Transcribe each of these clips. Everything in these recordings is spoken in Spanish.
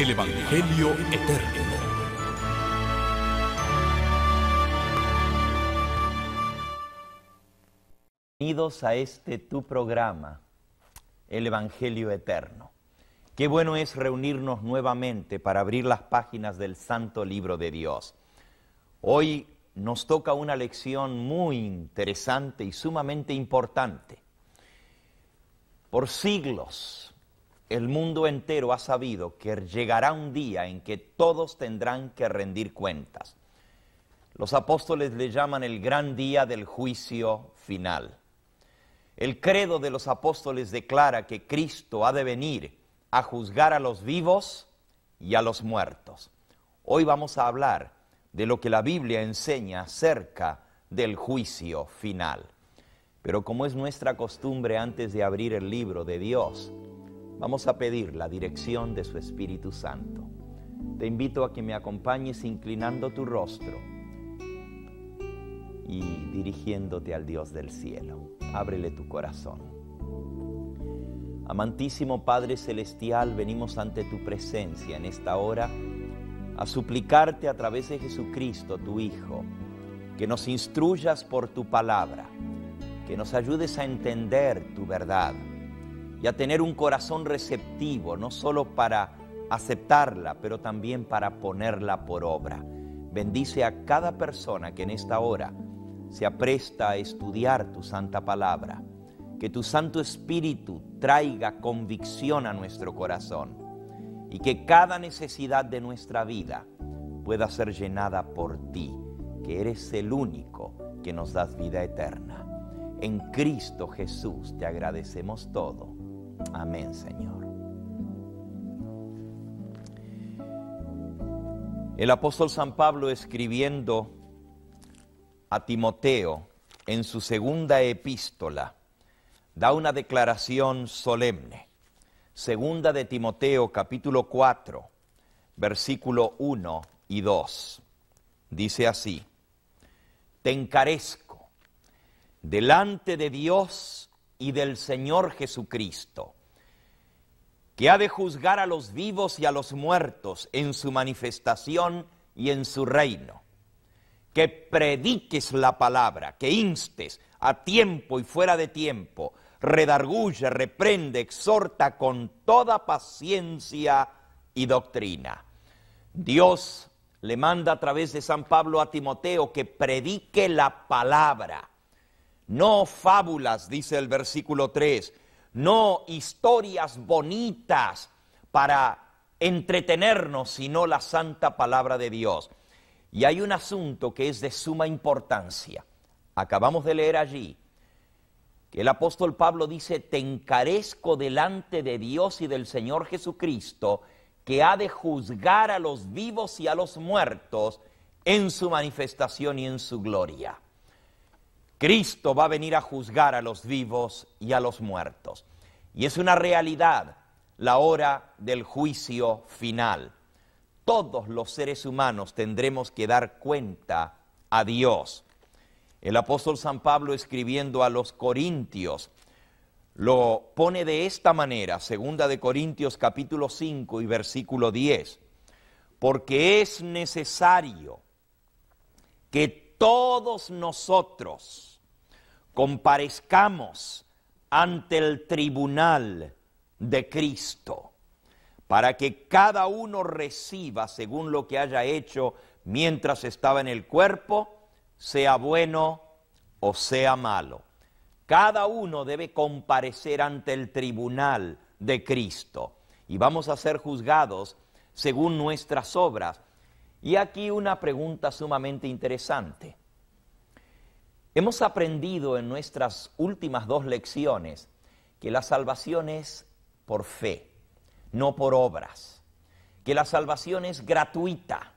el Evangelio Eterno. Bienvenidos a este tu programa, El Evangelio Eterno. Qué bueno es reunirnos nuevamente para abrir las páginas del Santo Libro de Dios. Hoy nos toca una lección muy interesante y sumamente importante. Por siglos el mundo entero ha sabido que llegará un día en que todos tendrán que rendir cuentas. Los apóstoles le llaman el gran día del juicio final. El credo de los apóstoles declara que Cristo ha de venir a juzgar a los vivos y a los muertos. Hoy vamos a hablar de lo que la Biblia enseña acerca del juicio final. Pero como es nuestra costumbre antes de abrir el libro de Dios, Vamos a pedir la dirección de su Espíritu Santo. Te invito a que me acompañes inclinando tu rostro y dirigiéndote al Dios del cielo. Ábrele tu corazón. Amantísimo Padre Celestial, venimos ante tu presencia en esta hora a suplicarte a través de Jesucristo, tu Hijo, que nos instruyas por tu palabra, que nos ayudes a entender tu verdad y a tener un corazón receptivo, no solo para aceptarla, pero también para ponerla por obra. Bendice a cada persona que en esta hora se apresta a estudiar tu santa palabra. Que tu Santo Espíritu traiga convicción a nuestro corazón y que cada necesidad de nuestra vida pueda ser llenada por ti, que eres el único que nos das vida eterna. En Cristo Jesús te agradecemos todo. Amén, Señor. El apóstol San Pablo escribiendo a Timoteo en su segunda epístola da una declaración solemne. Segunda de Timoteo capítulo 4, versículo 1 y 2. Dice así, te encarezco delante de Dios y del Señor Jesucristo, que ha de juzgar a los vivos y a los muertos en su manifestación y en su reino. Que prediques la palabra, que instes a tiempo y fuera de tiempo, redarguye, reprende, exhorta con toda paciencia y doctrina. Dios le manda a través de San Pablo a Timoteo que predique la palabra no fábulas, dice el versículo 3, no historias bonitas para entretenernos, sino la santa palabra de Dios. Y hay un asunto que es de suma importancia. Acabamos de leer allí que el apóstol Pablo dice, te encarezco delante de Dios y del Señor Jesucristo, que ha de juzgar a los vivos y a los muertos en su manifestación y en su gloria. Cristo va a venir a juzgar a los vivos y a los muertos. Y es una realidad la hora del juicio final. Todos los seres humanos tendremos que dar cuenta a Dios. El apóstol San Pablo escribiendo a los Corintios lo pone de esta manera, segunda de Corintios capítulo 5 y versículo 10, porque es necesario que todos nosotros comparezcamos ante el tribunal de Cristo, para que cada uno reciba según lo que haya hecho mientras estaba en el cuerpo, sea bueno o sea malo. Cada uno debe comparecer ante el tribunal de Cristo y vamos a ser juzgados según nuestras obras. Y aquí una pregunta sumamente interesante. Hemos aprendido en nuestras últimas dos lecciones que la salvación es por fe, no por obras, que la salvación es gratuita,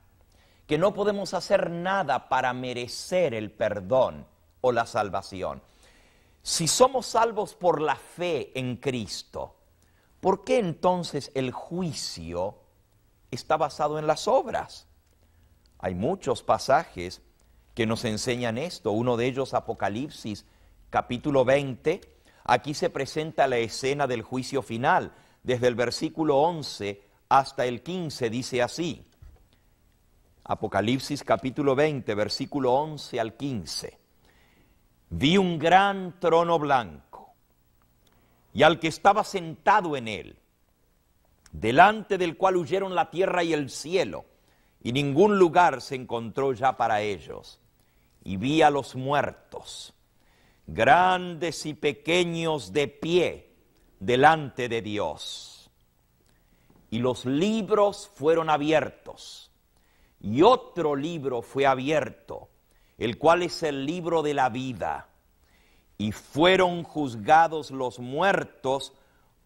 que no podemos hacer nada para merecer el perdón o la salvación. Si somos salvos por la fe en Cristo, ¿por qué entonces el juicio está basado en las obras? Hay muchos pasajes que nos enseñan esto. Uno de ellos, Apocalipsis, capítulo 20. Aquí se presenta la escena del juicio final. Desde el versículo 11 hasta el 15 dice así. Apocalipsis capítulo 20, versículo 11 al 15. Vi un gran trono blanco y al que estaba sentado en él, delante del cual huyeron la tierra y el cielo, y ningún lugar se encontró ya para ellos y vi a los muertos, grandes y pequeños de pie delante de Dios. Y los libros fueron abiertos, y otro libro fue abierto, el cual es el libro de la vida. Y fueron juzgados los muertos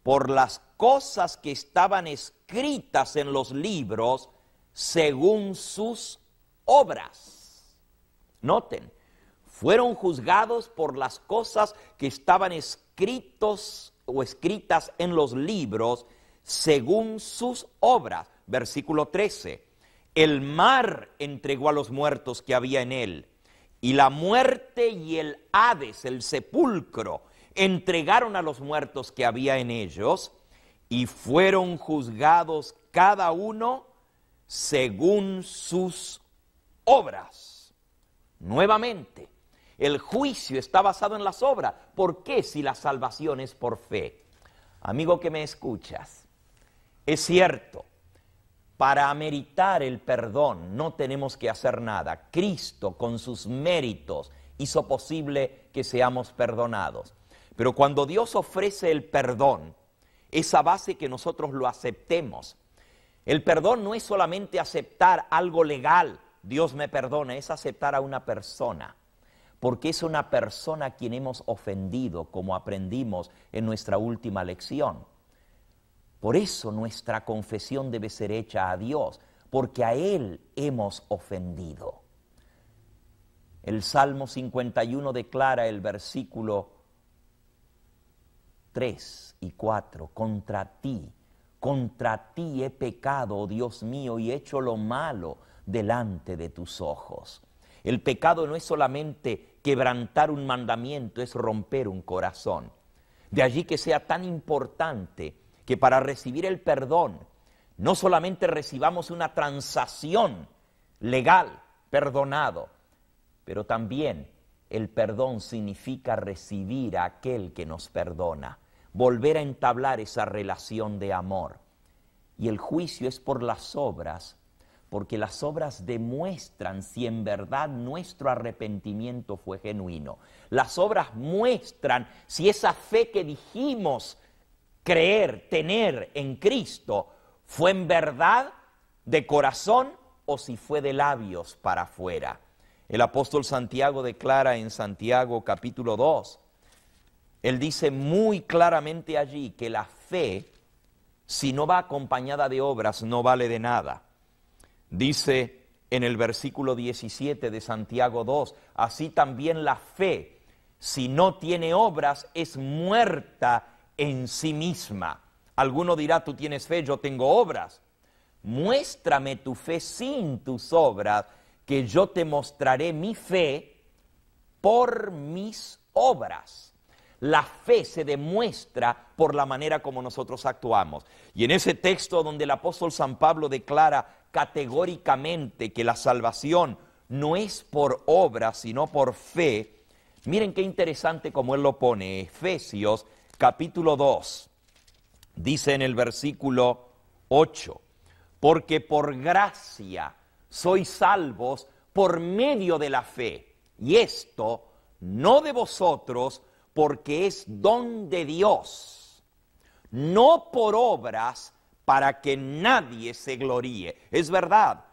por las cosas que estaban escritas en los libros según sus obras. Noten, fueron juzgados por las cosas que estaban escritos o escritas en los libros según sus obras. Versículo 13. El mar entregó a los muertos que había en él, y la muerte y el Hades, el sepulcro, entregaron a los muertos que había en ellos, y fueron juzgados cada uno según sus obras. Nuevamente, el juicio está basado en las obras. ¿Por qué si la salvación es por fe? Amigo que me escuchas, es cierto, para ameritar el perdón no tenemos que hacer nada. Cristo con sus méritos hizo posible que seamos perdonados. Pero cuando Dios ofrece el perdón, es a base que nosotros lo aceptemos. El perdón no es solamente aceptar algo legal, Dios me perdone, es aceptar a una persona, porque es una persona a quien hemos ofendido, como aprendimos en nuestra última lección. Por eso nuestra confesión debe ser hecha a Dios, porque a Él hemos ofendido. El Salmo 51 declara el versículo 3 y 4, contra ti, contra ti he pecado, oh Dios mío, y he hecho lo malo delante de tus ojos. El pecado no es solamente quebrantar un mandamiento, es romper un corazón. De allí que sea tan importante que para recibir el perdón, no solamente recibamos una transacción legal, perdonado, pero también el perdón significa recibir a aquel que nos perdona, volver a entablar esa relación de amor. Y el juicio es por las obras porque las obras demuestran si en verdad nuestro arrepentimiento fue genuino. Las obras muestran si esa fe que dijimos creer, tener en Cristo, fue en verdad de corazón o si fue de labios para afuera. El apóstol Santiago declara en Santiago capítulo 2, él dice muy claramente allí que la fe, si no va acompañada de obras, no vale de nada. Dice en el versículo 17 de Santiago 2, así también la fe, si no tiene obras, es muerta en sí misma. Alguno dirá, tú tienes fe, yo tengo obras. Muéstrame tu fe sin tus obras, que yo te mostraré mi fe por mis obras. La fe se demuestra por la manera como nosotros actuamos. Y en ese texto donde el apóstol San Pablo declara, categóricamente que la salvación no es por obra, sino por fe, miren qué interesante como él lo pone. Efesios capítulo 2 dice en el versículo 8, porque por gracia sois salvos por medio de la fe. Y esto no de vosotros, porque es don de Dios, no por obras, para que nadie se gloríe. Es verdad,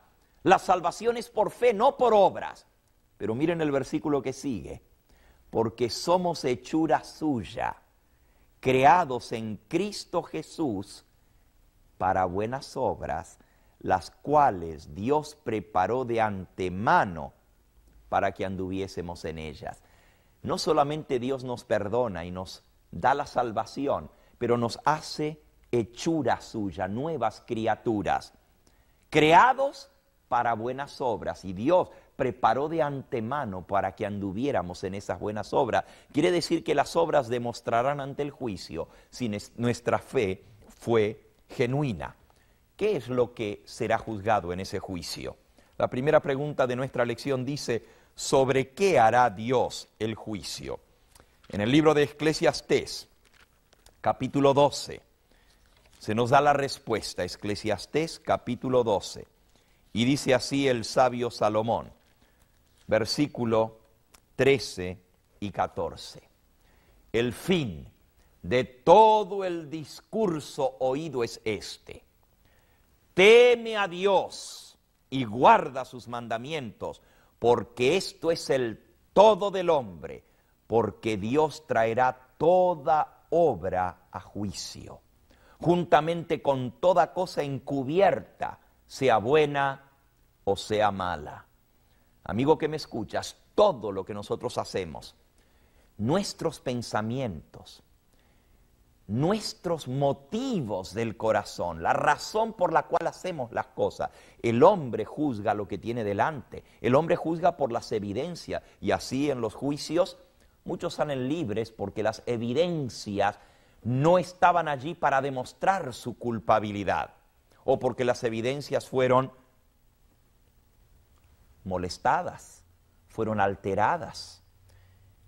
la salvación es por fe, no por obras. Pero miren el versículo que sigue, porque somos hechura suya, creados en Cristo Jesús para buenas obras, las cuales Dios preparó de antemano para que anduviésemos en ellas. No solamente Dios nos perdona y nos da la salvación, pero nos hace hechura suya, nuevas criaturas, creados para buenas obras. Y Dios preparó de antemano para que anduviéramos en esas buenas obras. Quiere decir que las obras demostrarán ante el juicio si nuestra fe fue genuina. ¿Qué es lo que será juzgado en ese juicio? La primera pregunta de nuestra lección dice, ¿sobre qué hará Dios el juicio? En el libro de Eclesiastés, capítulo 12, se nos da la respuesta, Eclesiastés capítulo 12. Y dice así el sabio Salomón, versículo 13 y 14. El fin de todo el discurso oído es este. Teme a Dios y guarda sus mandamientos, porque esto es el todo del hombre, porque Dios traerá toda obra a juicio juntamente con toda cosa encubierta, sea buena o sea mala. Amigo que me escuchas, todo lo que nosotros hacemos, nuestros pensamientos, nuestros motivos del corazón, la razón por la cual hacemos las cosas. El hombre juzga lo que tiene delante, el hombre juzga por las evidencias y así en los juicios muchos salen libres porque las evidencias no estaban allí para demostrar su culpabilidad o porque las evidencias fueron molestadas, fueron alteradas.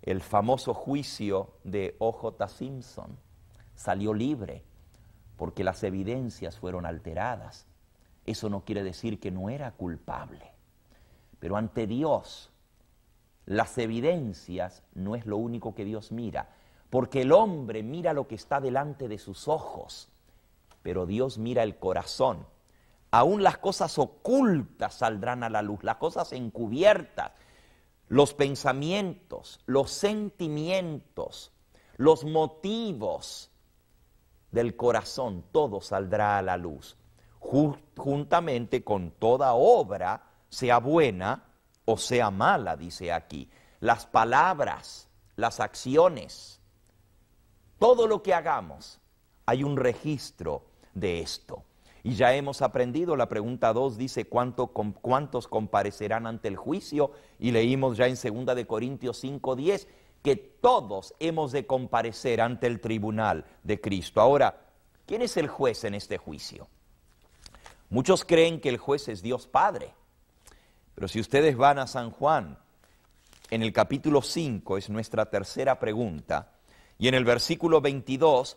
El famoso juicio de OJ Simpson salió libre porque las evidencias fueron alteradas. Eso no quiere decir que no era culpable. Pero ante Dios, las evidencias no es lo único que Dios mira, porque el hombre mira lo que está delante de sus ojos, pero Dios mira el corazón. Aún las cosas ocultas saldrán a la luz, las cosas encubiertas, los pensamientos, los sentimientos, los motivos del corazón, todo saldrá a la luz, juntamente con toda obra, sea buena o sea mala, dice aquí. Las palabras, las acciones, todo lo que hagamos, hay un registro de esto. Y ya hemos aprendido, la pregunta 2 dice cuántos comparecerán ante el juicio y leímos ya en 2 de Corintios 10, que todos hemos de comparecer ante el tribunal de Cristo. Ahora, ¿quién es el juez en este juicio? Muchos creen que el juez es Dios Padre. Pero si ustedes van a San Juan, en el capítulo 5 es nuestra tercera pregunta, y en el versículo 22,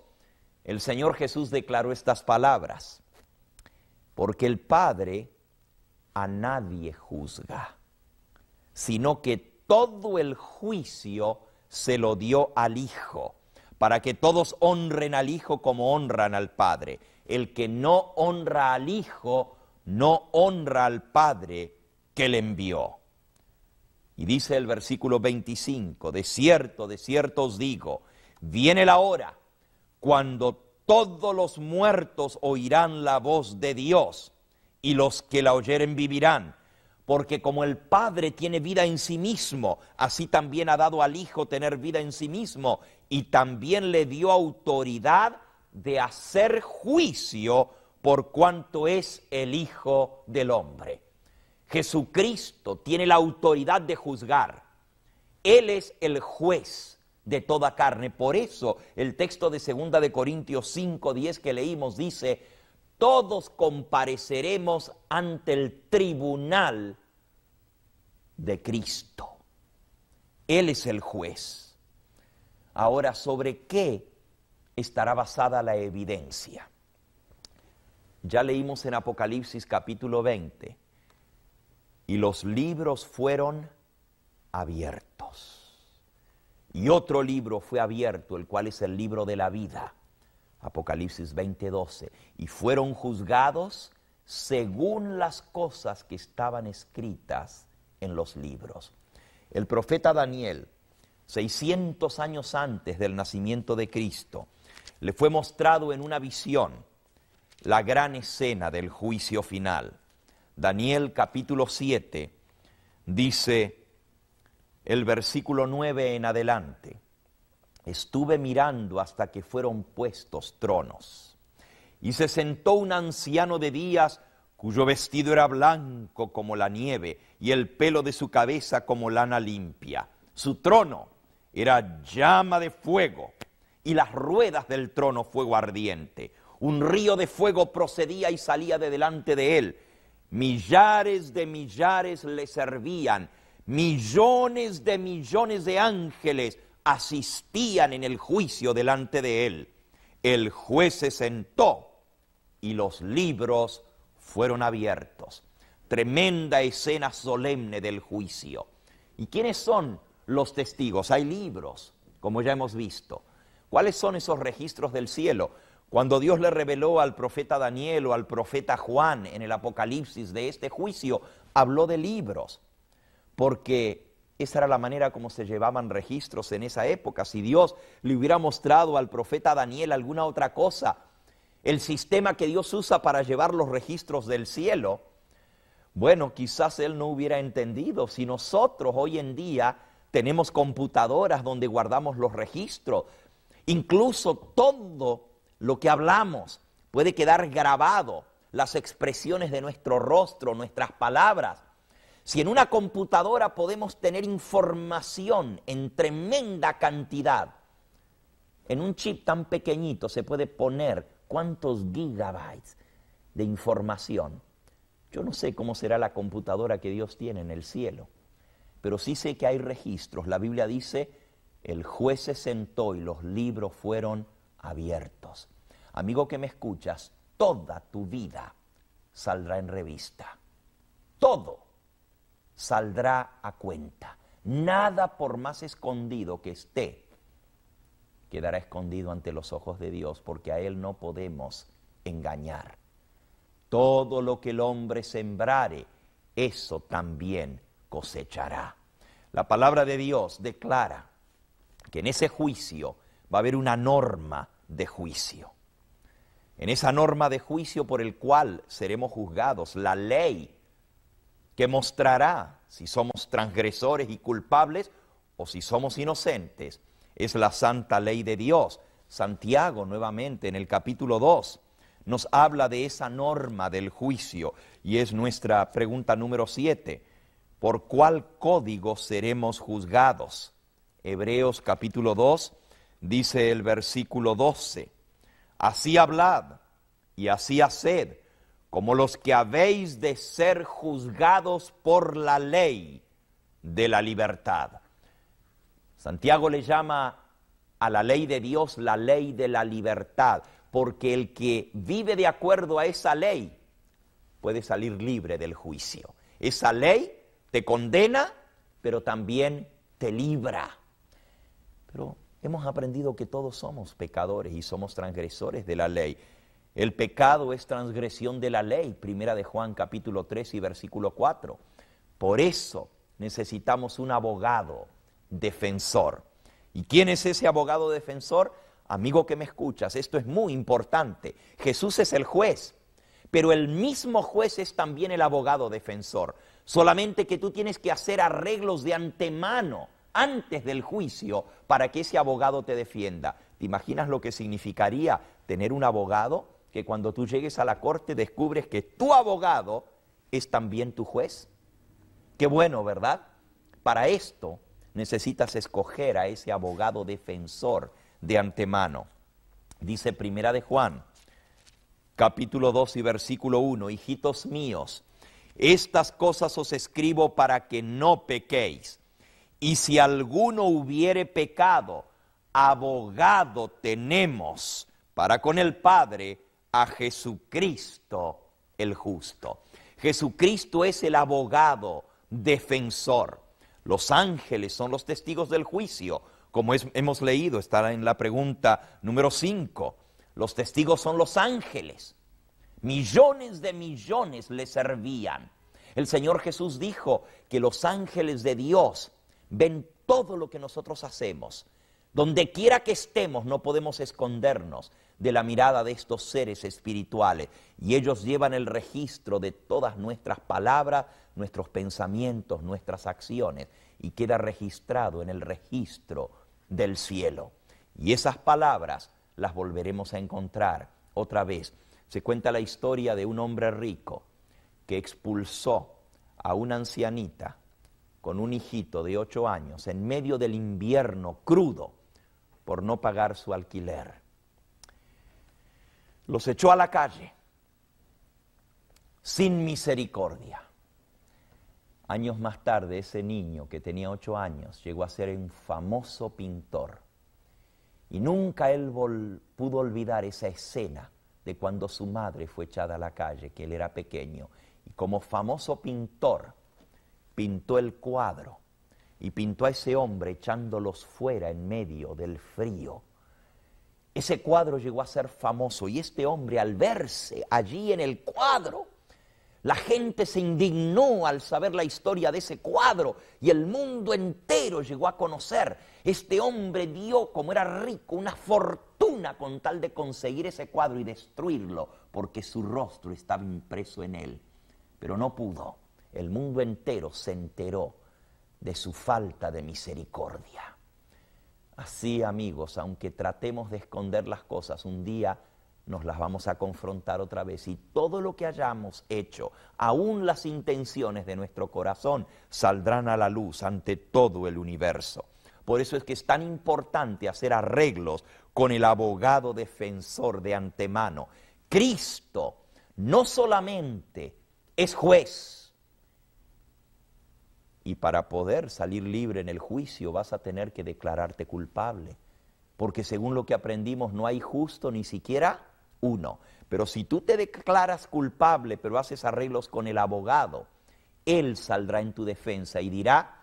el Señor Jesús declaró estas palabras, porque el Padre a nadie juzga, sino que todo el juicio se lo dio al Hijo, para que todos honren al Hijo como honran al Padre. El que no honra al Hijo, no honra al Padre que le envió. Y dice el versículo 25, de cierto, de cierto os digo, Viene la hora cuando todos los muertos oirán la voz de Dios y los que la oyeren vivirán. Porque como el Padre tiene vida en sí mismo, así también ha dado al Hijo tener vida en sí mismo y también le dio autoridad de hacer juicio por cuanto es el Hijo del Hombre. Jesucristo tiene la autoridad de juzgar. Él es el juez de toda carne. Por eso el texto de 2 de Corintios 5, 10 que leímos dice, todos compareceremos ante el tribunal de Cristo. Él es el juez. Ahora, ¿sobre qué estará basada la evidencia? Ya leímos en Apocalipsis capítulo 20, y los libros fueron abiertos. Y otro libro fue abierto, el cual es el libro de la vida, Apocalipsis 20:12. Y fueron juzgados según las cosas que estaban escritas en los libros. El profeta Daniel, 600 años antes del nacimiento de Cristo, le fue mostrado en una visión la gran escena del juicio final. Daniel capítulo 7 dice, el versículo 9 en adelante. Estuve mirando hasta que fueron puestos tronos. Y se sentó un anciano de días cuyo vestido era blanco como la nieve y el pelo de su cabeza como lana limpia. Su trono era llama de fuego y las ruedas del trono fuego ardiente. Un río de fuego procedía y salía de delante de él. Millares de millares le servían Millones de millones de ángeles asistían en el juicio delante de él. El juez se sentó y los libros fueron abiertos. Tremenda escena solemne del juicio. ¿Y quiénes son los testigos? Hay libros, como ya hemos visto. ¿Cuáles son esos registros del cielo? Cuando Dios le reveló al profeta Daniel o al profeta Juan en el Apocalipsis de este juicio, habló de libros porque esa era la manera como se llevaban registros en esa época. Si Dios le hubiera mostrado al profeta Daniel alguna otra cosa, el sistema que Dios usa para llevar los registros del cielo, bueno, quizás él no hubiera entendido. Si nosotros hoy en día tenemos computadoras donde guardamos los registros, incluso todo lo que hablamos puede quedar grabado, las expresiones de nuestro rostro, nuestras palabras. Si en una computadora podemos tener información en tremenda cantidad, en un chip tan pequeñito se puede poner cuántos gigabytes de información. Yo no sé cómo será la computadora que Dios tiene en el cielo, pero sí sé que hay registros. La Biblia dice, el juez se sentó y los libros fueron abiertos. Amigo que me escuchas, toda tu vida saldrá en revista. Todo saldrá a cuenta. Nada por más escondido que esté, quedará escondido ante los ojos de Dios, porque a Él no podemos engañar. Todo lo que el hombre sembrare, eso también cosechará. La palabra de Dios declara que en ese juicio va a haber una norma de juicio. En esa norma de juicio por el cual seremos juzgados, la ley que mostrará si somos transgresores y culpables o si somos inocentes. Es la santa ley de Dios. Santiago, nuevamente, en el capítulo 2, nos habla de esa norma del juicio y es nuestra pregunta número 7. ¿Por cuál código seremos juzgados? Hebreos capítulo 2 dice el versículo 12. Así hablad y así haced como los que habéis de ser juzgados por la ley de la libertad. Santiago le llama a la ley de Dios la ley de la libertad, porque el que vive de acuerdo a esa ley puede salir libre del juicio. Esa ley te condena, pero también te libra. Pero hemos aprendido que todos somos pecadores y somos transgresores de la ley. El pecado es transgresión de la ley, primera de Juan capítulo 3 y versículo 4. Por eso necesitamos un abogado defensor. ¿Y quién es ese abogado defensor? Amigo que me escuchas, esto es muy importante. Jesús es el juez, pero el mismo juez es también el abogado defensor. Solamente que tú tienes que hacer arreglos de antemano, antes del juicio, para que ese abogado te defienda. ¿Te imaginas lo que significaría tener un abogado? que cuando tú llegues a la corte descubres que tu abogado es también tu juez. Qué bueno, ¿verdad? Para esto necesitas escoger a ese abogado defensor de antemano. Dice Primera de Juan, capítulo 2 y versículo 1, hijitos míos, estas cosas os escribo para que no pequéis. Y si alguno hubiere pecado, abogado tenemos para con el Padre, a Jesucristo el justo. Jesucristo es el abogado, defensor. Los ángeles son los testigos del juicio, como hemos leído, está en la pregunta número 5. Los testigos son los ángeles. Millones de millones le servían. El Señor Jesús dijo que los ángeles de Dios ven todo lo que nosotros hacemos donde quiera que estemos no podemos escondernos de la mirada de estos seres espirituales y ellos llevan el registro de todas nuestras palabras, nuestros pensamientos, nuestras acciones y queda registrado en el registro del cielo. Y esas palabras las volveremos a encontrar otra vez. Se cuenta la historia de un hombre rico que expulsó a una ancianita con un hijito de ocho años en medio del invierno crudo por no pagar su alquiler. Los echó a la calle sin misericordia. Años más tarde, ese niño que tenía ocho años llegó a ser un famoso pintor. Y nunca él pudo olvidar esa escena de cuando su madre fue echada a la calle, que él era pequeño. Y como famoso pintor, pintó el cuadro y pintó a ese hombre echándolos fuera en medio del frío. Ese cuadro llegó a ser famoso y este hombre al verse allí en el cuadro, la gente se indignó al saber la historia de ese cuadro y el mundo entero llegó a conocer. Este hombre dio, como era rico, una fortuna con tal de conseguir ese cuadro y destruirlo, porque su rostro estaba impreso en él. Pero no pudo. El mundo entero se enteró de su falta de misericordia. Así, amigos, aunque tratemos de esconder las cosas, un día nos las vamos a confrontar otra vez y todo lo que hayamos hecho, aún las intenciones de nuestro corazón, saldrán a la luz ante todo el universo. Por eso es que es tan importante hacer arreglos con el abogado defensor de antemano. Cristo no solamente es juez, y para poder salir libre en el juicio vas a tener que declararte culpable. Porque según lo que aprendimos, no hay justo ni siquiera uno. Pero si tú te declaras culpable, pero haces arreglos con el abogado, él saldrá en tu defensa y dirá,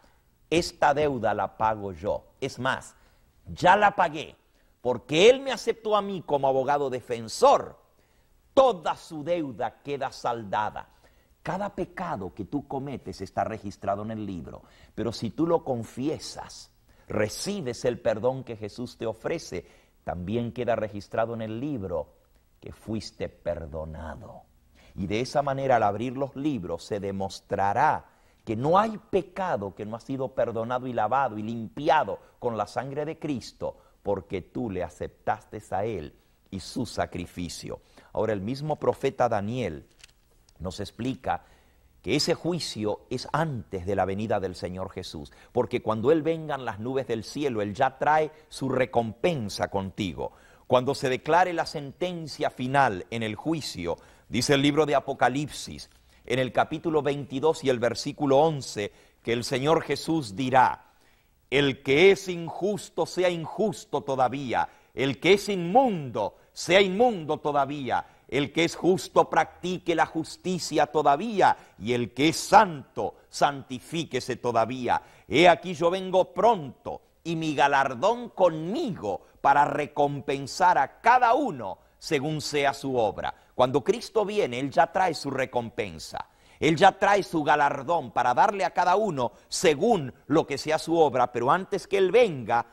esta deuda la pago yo. Es más, ya la pagué, porque él me aceptó a mí como abogado defensor. Toda su deuda queda saldada. Cada pecado que tú cometes está registrado en el libro, pero si tú lo confiesas, recibes el perdón que Jesús te ofrece, también queda registrado en el libro que fuiste perdonado. Y de esa manera al abrir los libros se demostrará que no hay pecado que no ha sido perdonado y lavado y limpiado con la sangre de Cristo, porque tú le aceptaste a Él y su sacrificio. Ahora el mismo profeta Daniel nos explica que ese juicio es antes de la venida del Señor Jesús, porque cuando Él venga en las nubes del cielo, Él ya trae su recompensa contigo. Cuando se declare la sentencia final en el juicio, dice el libro de Apocalipsis, en el capítulo 22 y el versículo 11, que el Señor Jesús dirá, el que es injusto sea injusto todavía, el que es inmundo sea inmundo todavía, el que es justo practique la justicia todavía, y el que es santo santifíquese todavía. He aquí yo vengo pronto, y mi galardón conmigo para recompensar a cada uno según sea su obra. Cuando Cristo viene, Él ya trae su recompensa. Él ya trae su galardón para darle a cada uno según lo que sea su obra, pero antes que Él venga,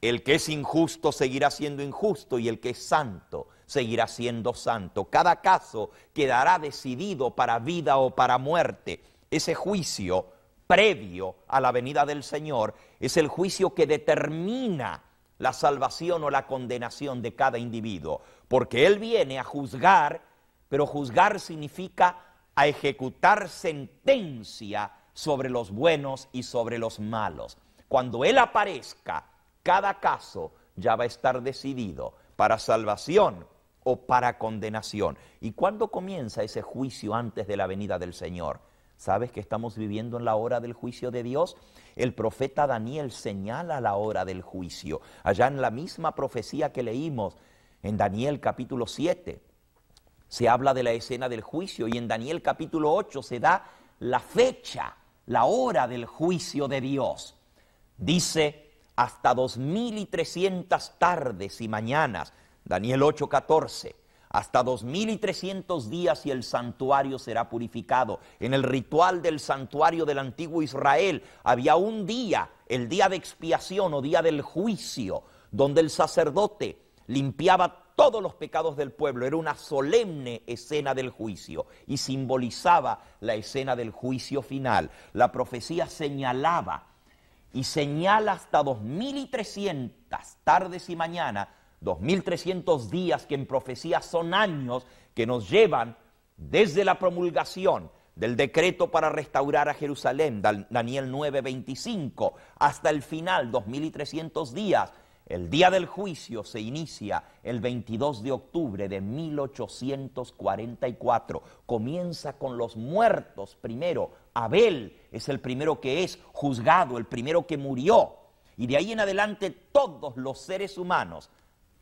el que es injusto seguirá siendo injusto y el que es santo seguirá siendo santo. Cada caso quedará decidido para vida o para muerte. Ese juicio previo a la venida del Señor es el juicio que determina la salvación o la condenación de cada individuo, porque Él viene a juzgar, pero juzgar significa a ejecutar sentencia sobre los buenos y sobre los malos. Cuando Él aparezca, cada caso ya va a estar decidido para salvación o para condenación. ¿Y cuándo comienza ese juicio antes de la venida del Señor? ¿Sabes que estamos viviendo en la hora del juicio de Dios? El profeta Daniel señala la hora del juicio. Allá en la misma profecía que leímos en Daniel capítulo 7, se habla de la escena del juicio y en Daniel capítulo 8 se da la fecha, la hora del juicio de Dios. Dice, hasta 2300 mil y tardes y mañanas Daniel 8:14 hasta 2300 días y el santuario será purificado. En el ritual del santuario del antiguo Israel había un día, el día de expiación o día del juicio, donde el sacerdote limpiaba todos los pecados del pueblo. Era una solemne escena del juicio y simbolizaba la escena del juicio final. La profecía señalaba y señala hasta 2300 tardes y mañanas 2.300 días que en profecía son años que nos llevan desde la promulgación del decreto para restaurar a Jerusalén, Daniel 9:25, hasta el final, 2.300 días. El día del juicio se inicia el 22 de octubre de 1844. Comienza con los muertos primero. Abel es el primero que es juzgado, el primero que murió. Y de ahí en adelante todos los seres humanos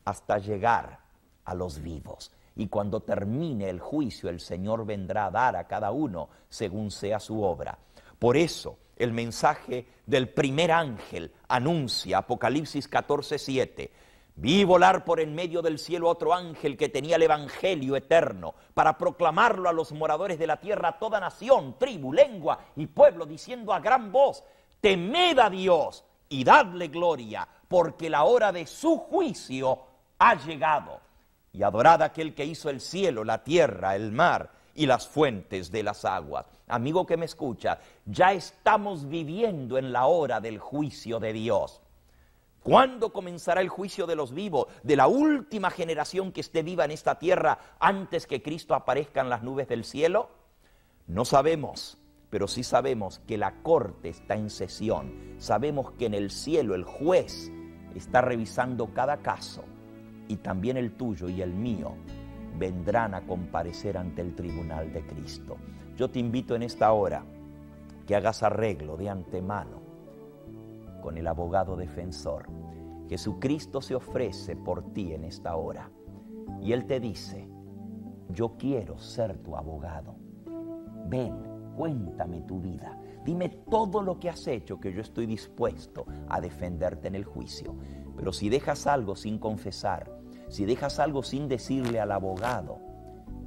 hasta llegar a los vivos. Y cuando termine el juicio, el Señor vendrá a dar a cada uno según sea su obra. Por eso el mensaje del primer ángel anuncia Apocalipsis 14:7. Vi volar por en medio del cielo otro ángel que tenía el Evangelio eterno para proclamarlo a los moradores de la tierra, a toda nación, tribu, lengua y pueblo, diciendo a gran voz, temed a Dios y dadle gloria, porque la hora de su juicio ha llegado. Y adorad aquel que hizo el cielo, la tierra, el mar y las fuentes de las aguas. Amigo que me escucha, ya estamos viviendo en la hora del juicio de Dios. ¿Cuándo comenzará el juicio de los vivos, de la última generación que esté viva en esta tierra antes que Cristo aparezca en las nubes del cielo? No sabemos, pero sí sabemos que la corte está en sesión. Sabemos que en el cielo el juez está revisando cada caso y también el tuyo y el mío vendrán a comparecer ante el tribunal de Cristo. Yo te invito en esta hora que hagas arreglo de antemano con el abogado defensor. Jesucristo se ofrece por ti en esta hora y Él te dice, yo quiero ser tu abogado. Ven, cuéntame tu vida. Dime todo lo que has hecho que yo estoy dispuesto a defenderte en el juicio. Pero si dejas algo sin confesar, si dejas algo sin decirle al abogado,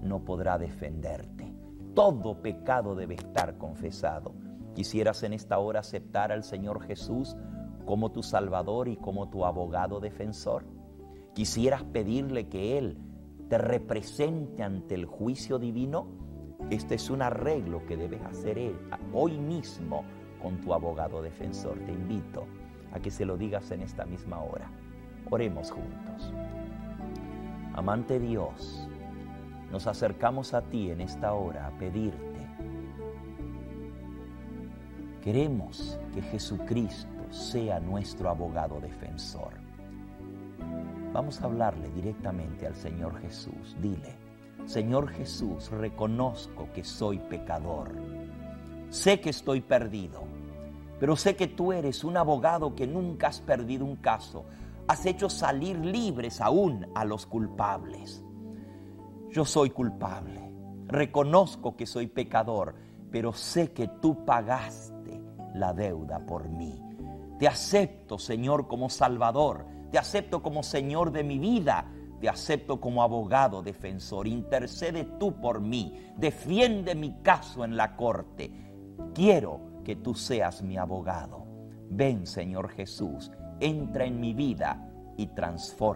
no podrá defenderte. Todo pecado debe estar confesado. ¿Quisieras en esta hora aceptar al Señor Jesús como tu Salvador y como tu abogado defensor? ¿Quisieras pedirle que Él te represente ante el juicio divino? Este es un arreglo que debes hacer hoy mismo con tu abogado defensor. Te invito a que se lo digas en esta misma hora. Oremos juntos. Amante Dios, nos acercamos a ti en esta hora a pedirte. Queremos que Jesucristo sea nuestro abogado defensor. Vamos a hablarle directamente al Señor Jesús. Dile, Señor Jesús, reconozco que soy pecador. Sé que estoy perdido, pero sé que tú eres un abogado que nunca has perdido un caso has hecho salir libres aún a los culpables. Yo soy culpable, reconozco que soy pecador, pero sé que tú pagaste la deuda por mí. Te acepto, Señor, como Salvador, te acepto como Señor de mi vida, te acepto como abogado defensor, intercede tú por mí, defiende mi caso en la corte. Quiero que tú seas mi abogado. Ven, Señor Jesús, entra en mi vida y transforma.